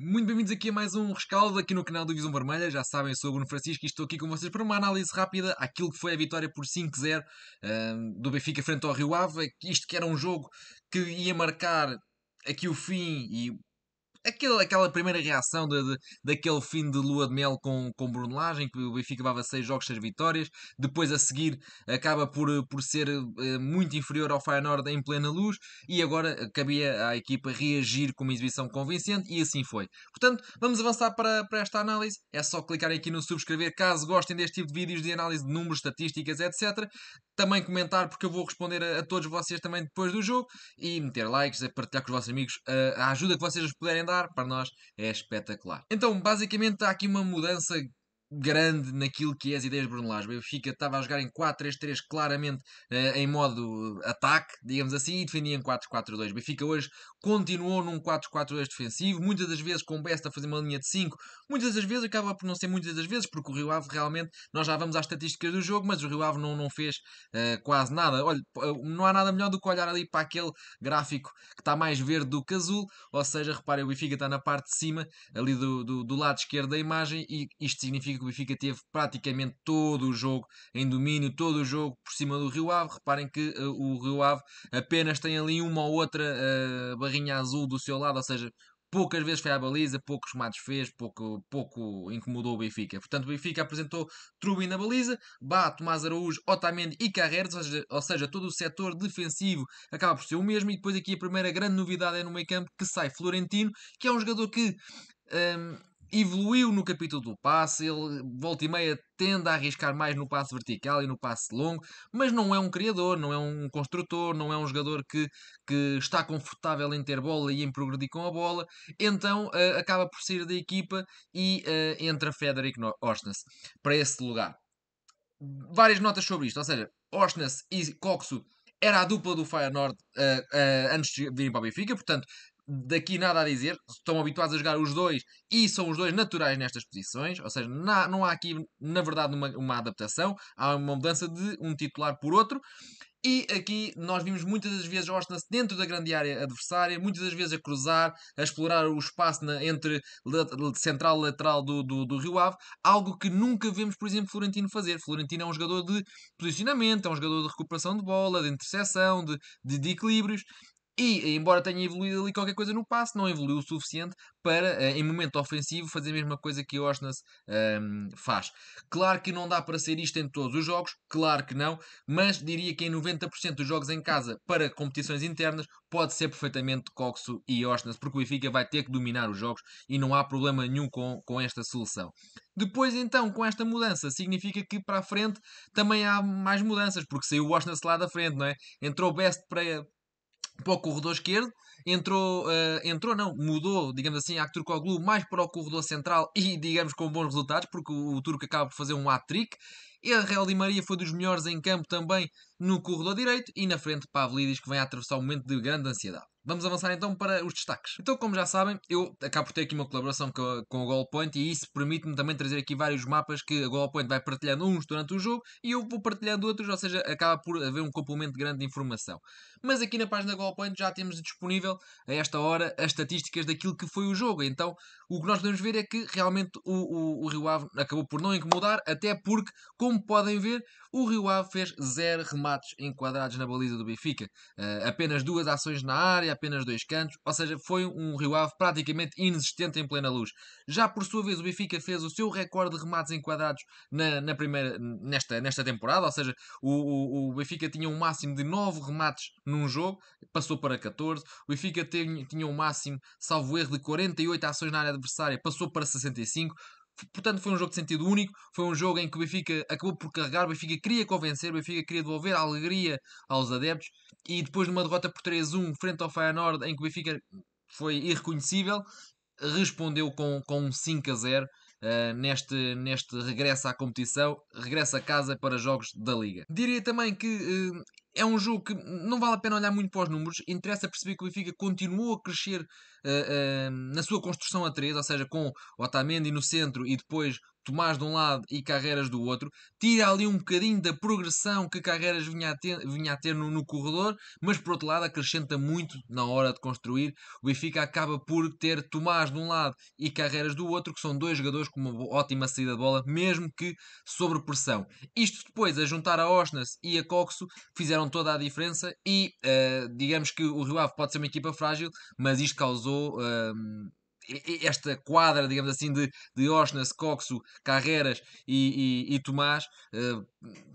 Muito bem-vindos aqui a mais um rescaldo aqui no canal do Visão Vermelha. Já sabem, eu sou o Bruno Francisco e estou aqui com vocês para uma análise rápida aquilo que foi a vitória por 5-0 uh, do Benfica frente ao Rio Ave. Isto que era um jogo que ia marcar aqui o fim e aquela aquela primeira reação de, de, daquele fim de lua de mel com, com Brunelagem, que o Benfica levava 6 jogos, 6 vitórias, depois a seguir acaba por, por ser eh, muito inferior ao Feyenoord em plena luz, e agora cabia à equipa reagir com uma exibição convincente, e assim foi. Portanto, vamos avançar para, para esta análise, é só clicarem aqui no subscrever caso gostem deste tipo de vídeos de análise de números, estatísticas, etc também comentar, porque eu vou responder a, a, todos vocês também depois do jogo e meter likes, a partilhar com os vossos amigos a, a ajuda que vocês nos puderem dar, para nós é espetacular. Então, basicamente, há aqui uma mudança grande naquilo que é as ideias brunelares. O Benfica estava a jogar em 4-3-3 claramente eh, em modo ataque, digamos assim, e defendia em 4-4-2. O Benfica hoje continuou num 4-4-2 defensivo, muitas das vezes com Besta a fazer uma linha de 5, muitas das vezes acaba por não ser muitas das vezes, porque o Rio Ave realmente, nós já vamos às estatísticas do jogo, mas o Rio Ave não, não fez eh, quase nada. Olha, eh, não há nada melhor do que olhar ali para aquele gráfico que está mais verde do que azul, ou seja, reparem, o Benfica está na parte de cima, ali do, do, do lado esquerdo da imagem, e isto significa que O Benfica teve praticamente todo o jogo em domínio, todo o jogo por cima do Rio Ave. Reparem que uh, o Rio Ave apenas tem ali uma ou outra uh, barrinha azul do seu lado, ou seja, poucas vezes foi à baliza, poucos matos fez, pouco, pouco incomodou o Benfica. Portanto, o Benfica apresentou Trubin na baliza, Bá, Tomás Araújo, Otamendi e Carreiros, ou seja, ou seja, todo o setor defensivo acaba por ser o mesmo. E depois aqui a primeira grande novidade é no meio campo que sai Florentino, que é um jogador que... Ehm, evoluiu no capítulo do passe, ele volta e meia tende a arriscar mais no passe vertical e no passe longo, mas não é um criador, não é um construtor, não é um jogador que, que está confortável em ter bola e em progredir com a bola, então uh, acaba por sair da equipa e uh, entra Federico Osnes para esse lugar. Várias notas sobre isto, ou seja, Osnes e Coxo era a dupla do Fire Nord uh, eh, uh, antes de virem para o Benfica, portanto daqui nada a dizer, estão habituados a jogar os dois e são os dois naturais nestas posições, ou seja, não há aqui, na verdade, uma, uma adaptação, há uma mudança de um titular por outro. E aqui nós vimos muitas das vezes Osnas dentro da grande área adversária, muitas das vezes a cruzar, a explorar o espaço na, entre central e lateral do, do, do, Rio Ave, algo que nunca vemos, por exemplo, Florentino fazer. Florentino é um jogador de posicionamento, é um jogador de recuperação de bola, de interseção, de, de, de equilíbrios, e, embora tenha evoluído ali qualquer coisa no passe, não evoluiu o suficiente para, eh, em momento ofensivo, fazer a mesma coisa que o Osnas um, ehm, faz. Claro que não dá para ser isto em todos os jogos, claro que não, mas diria que em 90% dos jogos em casa para competições internas pode ser perfeitamente Coxo e Osnas, porque o Benfica vai ter que dominar os jogos e não há problema nenhum com, com esta solução. Depois, então, com esta mudança, significa que para a frente também há mais mudanças, porque saiu o Osnas lá da frente, não é? Entrou Best para, para o corredor esquerdo. Entrou, uh, entrou não, mudou, digamos assim, a Turcoglu mais para o corredor central e, digamos, com bons resultados, porque o, o Turco acaba por fazer um hat-trick. a Real de Maria foi dos melhores em campo também no corredor direito e na frente Pavlidis, que vem a atravessar um momento de grande ansiedade. Vamos avançar então para os destaques. Então, como já sabem, eu acabo por ter aqui uma colaboração com, a Goal Goalpoint e isso permite-me também trazer aqui vários mapas que a Goalpoint vai partilhando uns durante o jogo e eu vou partilhando outros, ou seja, acaba por haver um complemento grande de informação. Mas aqui na página da Goalpoint já temos disponível, a esta hora, as estatísticas daquilo que foi o jogo. Então, o que nós podemos ver é que realmente o, o, o Rio Ave acabou por não incomodar, até porque, como podem ver, o Rio Ave fez zero remates enquadrados na baliza do Benfica. Uh, apenas duas ações na área, apenas dois cantos, ou seja, foi um Rio Ave praticamente inexistente em plena luz. Já por sua vez, o Benfica fez o seu recorde de remates enquadrados na, na primeira, nesta, nesta temporada, ou seja, o, o, o, Benfica tinha um máximo de 9 remates num jogo, passou para 14, o Benfica tinha, tinha um máximo, salvo erro, de 48 ações na área adversária, passou para 65, Portanto, foi um jogo de sentido único. Foi um jogo em que o Benfica acabou por carregar. O Benfica queria convencer, o Benfica queria devolver a alegria aos adeptos. E depois de uma derrota por 3-1 frente ao Feyenoord, em que o Benfica foi irreconhecível, respondeu com, com um 5 a 0 uh, neste, neste regresso à competição, regresso a casa para jogos da Liga. Diria também que uh, é um jogo que não vale a pena olhar muito para os números, interessa perceber que o Benfica continuou a crescer uh, na sua construção a 3, ou seja, com Otamendi no centro e depois Tomás de um lado e Carreiras do outro, tira ali um bocadinho da progressão que Carreiras vinha a ter, vinha a ter no, no, corredor, mas por outro lado acrescenta muito na hora de construir. O Benfica acaba por ter Tomás de um lado e Carreiras do outro, que são dois jogadores com uma ótima saída de bola, mesmo que sobre pressão. Isto depois, a juntar a Osnas e a Coxo, fizeram toda a diferença e uh, digamos que o Rio Ave pode ser uma equipa frágil, mas isto causou. Uh, esta quadra, digamos assim, de, de Osnas, Coxo, Carreiras e, e, e Tomás, eh,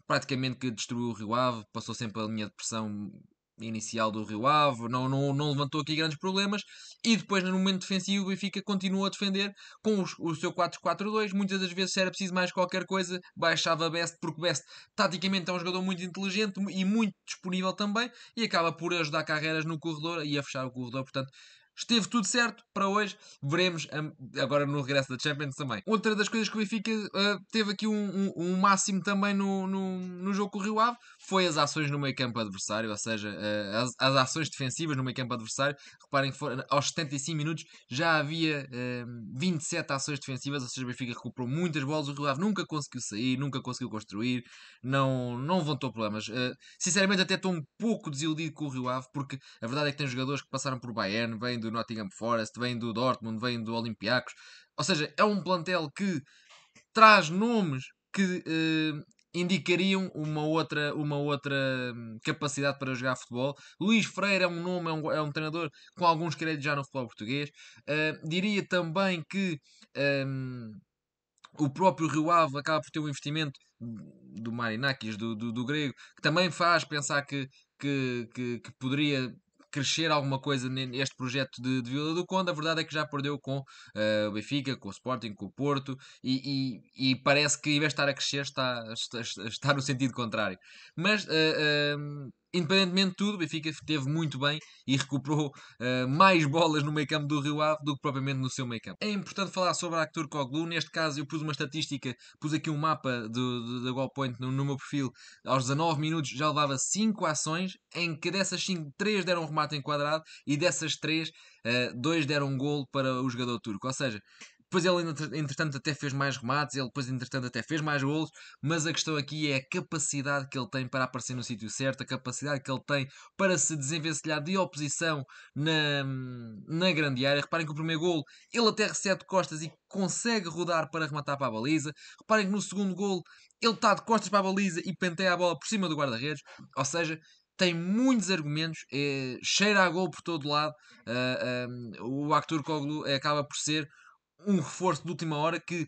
praticamente que destruiu o Rio Ave, passou sempre a linha de pressão inicial do Rio Ave, não, não, não levantou aqui grandes problemas. E depois, no momento defensivo, o Benfica continua a defender com os, o seu 4-4-2. Muitas das vezes, se era preciso mais qualquer coisa, baixava Best, porque Best, taticamente, é um jogador muito inteligente e muito disponível também. E acaba por ajudar carreiras no corredor e a fechar o corredor. Portanto, Esteve tudo certo para hoje. Veremos hum, agora no regresso da Champions também. Outra das coisas que o Benfica uh, teve aqui um, um, um máximo também no, no, no, jogo com o Rio Ave foi as ações no meio campo adversário, ou seja, eh, as, as ações defensivas no meio campo adversário. Reparem que foram, aos 75 minutos já havia 27 eh, ações defensivas, ou seja, o Benfica recuperou muitas bolas, o Rio Ave nunca conseguiu sair, nunca conseguiu construir, não, não levantou problemas. Uh, sinceramente, até estou um pouco desiludido com o Rio Ave, porque a verdade é que tem jogadores que passaram por Bayern, vêm do Nottingham Forest, vêm do Dortmund, vêm do Olympiacos, ou seja, é um plantel que traz nomes que uh, indicariam uma outra, uma outra hum, capacidade para jogar futebol. Luís Freire é um nome, é um, é um treinador com alguns créditos já no futebol português. Uh, diria também que um, o próprio Rio Ave acaba por ter um investimento do Marinakis, do, do, do grego, que também faz pensar que, que, que, que poderia crescer alguma coisa neste projeto de, de, Vila do Conde. A verdade é que já perdeu com uh, o Benfica, com o Sporting, com o Porto e, e, e, parece que em vez de estar a crescer está, está, está no sentido contrário. Mas uh, uh, independentemente de tudo, o Benfica esteve muito bem e recuperou uh, mais bolas no meio campo do Rio Ave do que propriamente no seu meio campo. É importante falar sobre a Actur Coglu. Neste caso, eu pus uma estatística, pus aqui um mapa da Goal Point no, no, meu perfil. Aos 19 minutos já levava 5 ações, em que dessas 5, 3 deram um remate enquadrado e dessas 3, uh, 2 deram um golo para o jogador turco. Ou seja, depois ele, entretanto, até fez mais remates, ele depois, entretanto, até fez mais golos, mas a questão aqui é a capacidade que ele tem para aparecer no sítio certo, a capacidade que ele tem para se desenvencilhar de oposição na, na grande área. Reparem que o primeiro gol ele até recebe de costas e consegue rodar para rematar para a baliza. Reparem que no segundo gol ele está de costas para a baliza e penteia a bola por cima do guarda-redes, ou seja, tem muitos argumentos, é, cheira a gol por todo lado. Uh, eh, um, eh, o Arthur Koglu acaba por ser um reforço de última hora que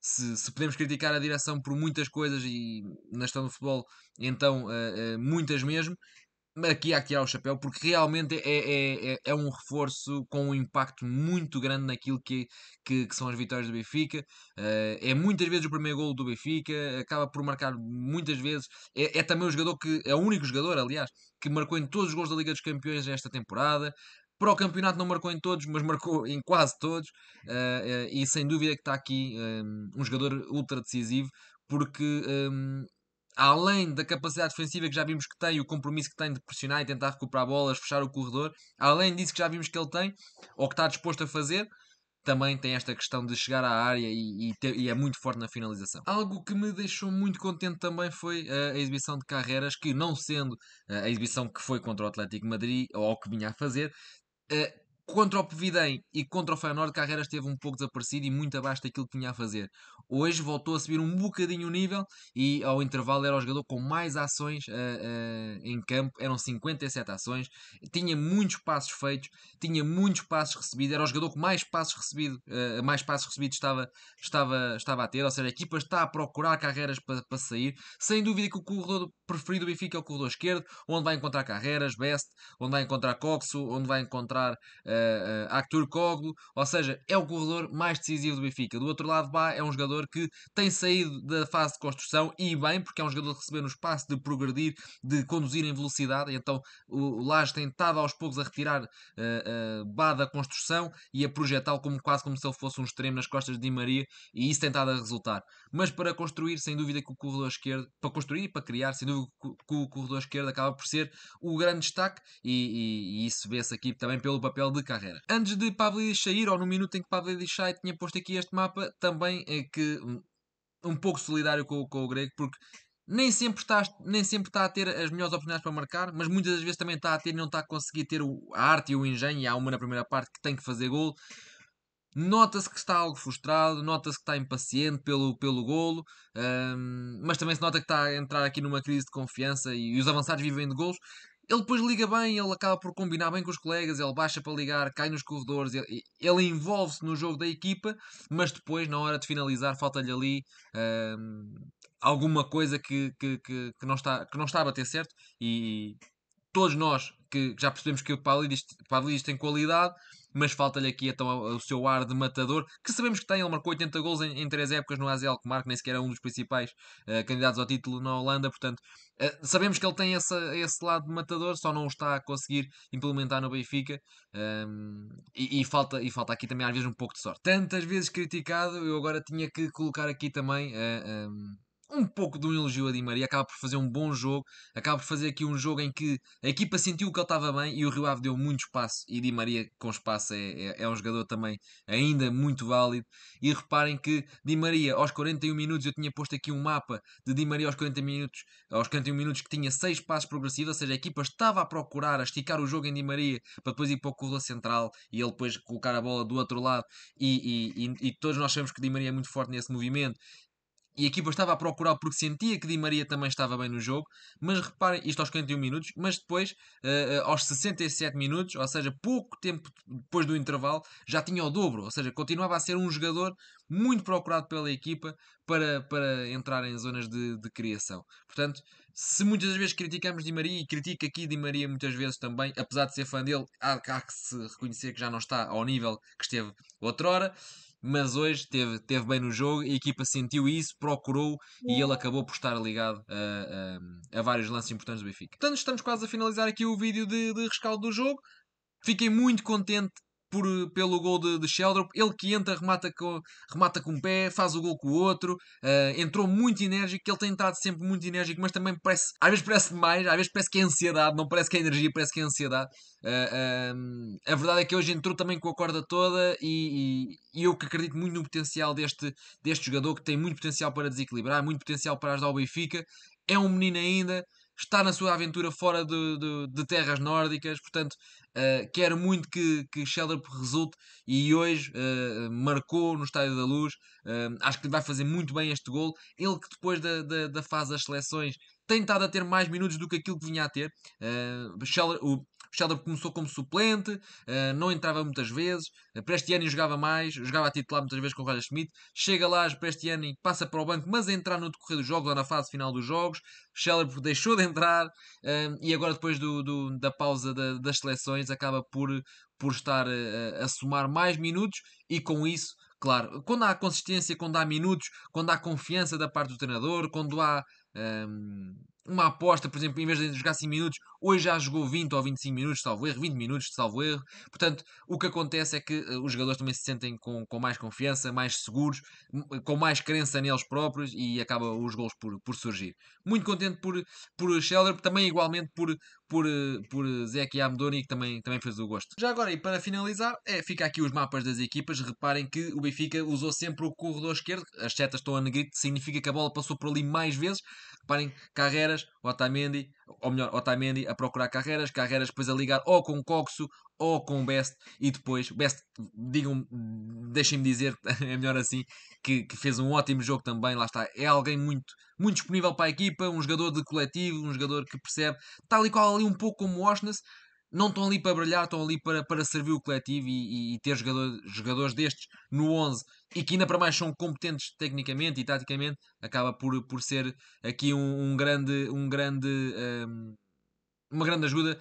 se, se, podemos criticar a direção por muitas coisas e na gestão do futebol, então uh, uh, muitas mesmo, aqui há que tirar o chapéu porque realmente é, é, é, é, um reforço com um impacto muito grande naquilo que, que, que são as vitórias do Benfica. Uh, é muitas vezes o primeiro gol do Benfica, acaba por marcar muitas vezes. É, é também o jogador que é o único jogador, aliás, que marcou em todos os gols da Liga dos Campeões esta temporada para o campeonato não marcou em todos, mas marcou em quase todos, uh, uh, e sem dúvida que está aqui um, ehm, um jogador ultra decisivo, porque um, ehm, além da capacidade defensiva que já vimos que tem, o compromisso que tem de pressionar e tentar recuperar bolas, fechar o corredor, além disso que já vimos que ele tem, ou que está disposto a fazer, também tem esta questão de chegar à área e, e, ter, e, é muito forte na finalização. Algo que me deixou muito contente também foi eh, a exibição de Carreiras, que não sendo a exibição que foi contra o Atlético Madrid, ou que vinha a fazer, Uh. contra o Pevidem e contra o Feyenoord Carreiras esteve um pouco desaparecido e muito abaixo daquilo que tinha a fazer. Hoje voltou a subir um bocadinho o nível e ao intervalo era o jogador com mais ações uh, uh, em campo, eram 57 ações, tinha muitos passos feitos, tinha muitos passos recebidos, era o jogador que mais passos recebido, uh, mais passos recebidos estava, estava, estava a ter, ou seja, a equipa está a procurar carreiras para, para sair. Sem dúvida que o corredor preferido do Benfica é o corredor esquerdo, onde vai encontrar carreiras, Best, onde vai encontrar Coxo, onde vai encontrar uh, uh, eh, eh, uh, Coglo, ou seja, é o corredor mais decisivo do Benfica. Do outro lado, Bá é um jogador que tem saído da fase de construção e bem, porque é um jogador de receber no espaço, de progredir, de conduzir em velocidade. Então o, o Lage tem estado aos poucos a retirar uh, uh, Bá da construção e a projetá-lo como, quase como se ele fosse um extremo nas costas de Di Maria e isso tem estado a resultar. Mas para construir, sem dúvida que o corredor esquerdo, para construir e para criar, sem dúvida que o corredor esquerdo acaba por ser o grande destaque e, e, e isso vê-se aqui também pelo papel de carreira. Antes de Pavlidis sair, ou no minuto em que Pavlidis sai, tinha posto aqui este mapa também é que um pouco solidário com, com o grego, porque nem sempre, está, nem sempre está a ter as melhores oportunidades para marcar, mas muitas das vezes também está a ter e não está a conseguir ter o, a arte e o engenho. E há uma na primeira parte que tem que fazer gol. Nota-se que está algo frustrado, nota-se que está impaciente pelo, pelo golo, um, mas também se nota que está a entrar aqui numa crise de confiança e, e os avançados vivem de golos ele depois liga bem, ele acaba por combinar bem com os colegas, ele baixa para ligar, cai nos corredores, ele, ele envolve-se no jogo da equipa, mas depois, na hora de finalizar, falta-lhe ali hum, alguma coisa que, que, que, que, não está, que não está a bater certo. E todos nós que já percebemos que o Pavlidis, Pavlidis tem qualidade, mas falta-lhe aqui então o seu ar de matador, que sabemos que tem, ele marcou 80 gols em, em três épocas no AZ Alkmaar, que nem sequer é um dos principais uh, candidatos ao título na Holanda, portanto, uh, sabemos que ele tem esse, esse lado de matador, só não o está a conseguir implementar no Benfica, um, ehm, e, e, falta, e falta aqui também às vezes um pouco de sorte. Tantas vezes criticado, eu agora tinha que colocar aqui também... Uh, eh, um, ehm, um pouco de um elogio a Di Maria, acaba por fazer um bom jogo, acaba por fazer aqui um jogo em que a equipa sentiu que ele estava bem e o Rio Ave deu muito espaço e Di Maria com espaço é, é, é, um jogador também ainda muito válido e reparem que Di Maria aos 41 minutos, eu tinha posto aqui um mapa de Di Maria aos 40 minutos, aos 41 minutos que tinha seis passos progressivos, ou seja, a equipa estava a procurar, a esticar o jogo em Di Maria para depois ir para o corredor central e ele depois colocar a bola do outro lado e, e, e, e todos nós sabemos que Di Maria é muito forte nesse movimento e a equipa estava a procurar porque sentia que Di Maria também estava bem no jogo, mas reparem, isto aos 41 minutos, mas depois uh, aos 67 minutos, ou seja, pouco tempo depois do intervalo, já tinha o dobro, ou seja, continuava a ser um jogador muito procurado pela equipa para, para entrar em zonas de, de criação. Portanto, se muitas vezes criticamos Di Maria, e critico aqui Di Maria muitas vezes também, apesar de ser fã dele, há, há que se reconhecer que já não está ao nível que esteve outrora, mas hoje teve, teve bem no jogo, a equipa sentiu isso, procurou e ele acabou por estar ligado a, a, a vários lances importantes do Benfica. Portanto, estamos quase a finalizar aqui o vídeo de, de rescaldo do jogo. Fiquei muito contente por, pelo gol de, de Sheldrop. Ele que entra, remata com, remata com um pé, faz o gol com o outro. Uh, entrou muito enérgico, ele tem entrado sempre muito enérgico, mas também parece, às vezes parece demais, às vezes parece que é ansiedade, não parece que é energia, parece que é ansiedade. Uh, uh, a verdade é que hoje entrou também com a corda toda e, e, e, eu que acredito muito no potencial deste, deste jogador, que tem muito potencial para desequilibrar, muito potencial para ajudar o Benfica. É um menino ainda, está na sua aventura fora de, de, de terras nórdicas, portanto, Uh, quero muito que, que Sheldrop resulte e hoje uh, marcou no Estádio da Luz. Uh, acho que vai fazer muito bem este gol. Ele que depois da, da, da fase das seleções tem estado a ter mais minutos do que aquilo que vinha a ter. Uh, ah, Scheller, o Scheller começou como suplente, uh, não entrava muitas vezes. Uh, ah, Prestiani jogava mais, jogava a titular muitas vezes com o Roger Schmidt. Chega lá, Prestiani passa para o banco, mas entrar no decorrer dos jogos ou na fase final dos jogos. Scheller deixou de entrar e agora, depois do, do, da pausa da, das seleções, acaba por, por estar a, a somar mais minutos e com isso claro, quando há consistência, quando há minutos, quando há confiança da parte do treinador, quando há um, uma aposta, por exemplo, em vez de jogar 5 minutos, hoje já jogou 20 ou 25 minutos, salvo erro, 20 minutos, salvo erro. Portanto, o que acontece é que eh, os jogadores também se sentem com, com mais confiança, mais seguros, com mais crença neles próprios e acaba os gols por, por surgir. Muito contente por, por Scheller, também igualmente por, por, eh, por Zeki Amdoni, que também, também fez o gosto. Já agora, e para finalizar, é, fica aqui os mapas das equipas. Reparem que o Benfica usou sempre o corredor esquerdo, as setas estão a negrito, significa que a bola passou por ali mais vezes. Reparem, carreira Carreiras, Otamendi, ou melhor, Otamendi a procurar Carreiras, Carreiras depois a ligar ou com o Coxo ou com o Best e depois, Best, digam, deixem-me dizer, é melhor assim, que, que, fez um ótimo jogo também, lá está, é alguém muito, muito disponível para a equipa, um jogador de coletivo, um jogador que percebe, tal e qual ali um pouco como o Oshness, não estão ali para brilhar, estão ali para, para servir o coletivo e, e, e ter jogador, jogadores destes no 11 e que ainda para mais são competentes tecnicamente e taticamente, acaba por, por ser aqui um, um grande, um grande um, uma grande ajuda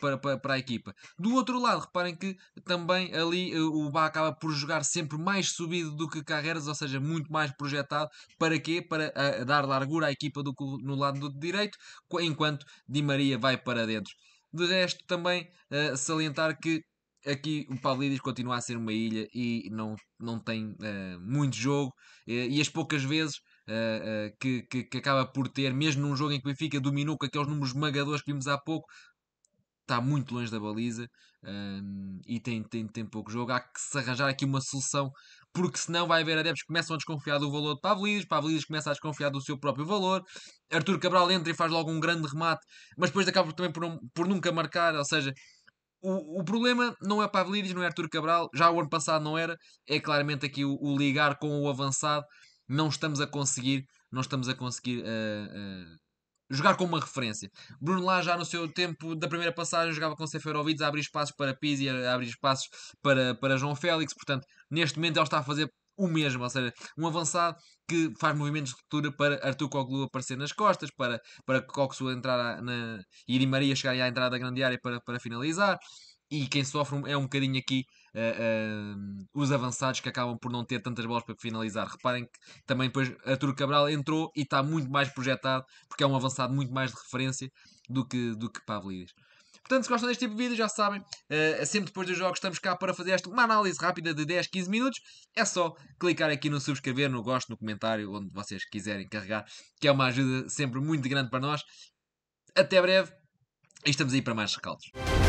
para, para, para a equipa. Do outro lado, reparem que também ali eh, o Bá acaba por jogar sempre mais subido do que Carreiras, ou seja, muito mais projetado. Para quê? Para a, eh, a dar largura à equipa do, no lado do direito, enquanto Di Maria vai para dentro. De resto, também uh, salientar que aqui o Paulidis continua a ser uma ilha e não, não tem uh, muito jogo e as poucas vezes uh, uh, que, que, que, acaba por ter, mesmo num jogo em que o Benfica dominou com aqueles números esmagadores que vimos há pouco, está muito longe da baliza ehm, e tem, tem, tem pouco jogo. Há que se arranjar aqui uma solução porque senão vai haver adeptos que começam a desconfiar do valor de Pavlidis, Pavlidis começa a desconfiar do seu próprio valor, Arturo Cabral entra e faz logo um grande remate, mas depois acaba também por, um, por nunca marcar, ou seja, o, o, problema não é Pavlidis, não é Arturo Cabral, já o ano passado não era, é claramente aqui o, o ligar com o avançado, não estamos a conseguir, não estamos a conseguir... Uh, uh, jogar como uma referência. Bruno Lá já no seu tempo da primeira passagem jogava com Seferovic a abrir espaços para Pizzi, a abrir espaços para, para João Félix, portanto Neste momento ele está a fazer o mesmo, ou seja, um avançado que faz movimentos de ruptura para Artur Coglu aparecer nas costas, para, para Coxo entrar na. e Di Maria chegar à entrada da grande área para, para finalizar. E quem sofre é um bocadinho aqui uh, uh, os avançados que acabam por não ter tantas bolas para finalizar. Reparem que também depois Artur Cabral entrou e está muito mais projetado, porque é um avançado muito mais de referência do que, do que Pavlidis. Portanto, se gostam deste tipo de vídeo, já sabem, uh, sempre depois dos jogos estamos cá para fazer esta, uma análise rápida de 10, 15 minutos. É só clicar aqui no subscrever, no gosto, no comentário, onde vocês quiserem carregar, que é uma ajuda sempre muito grande para nós. Até breve e estamos aí para mais recaldos.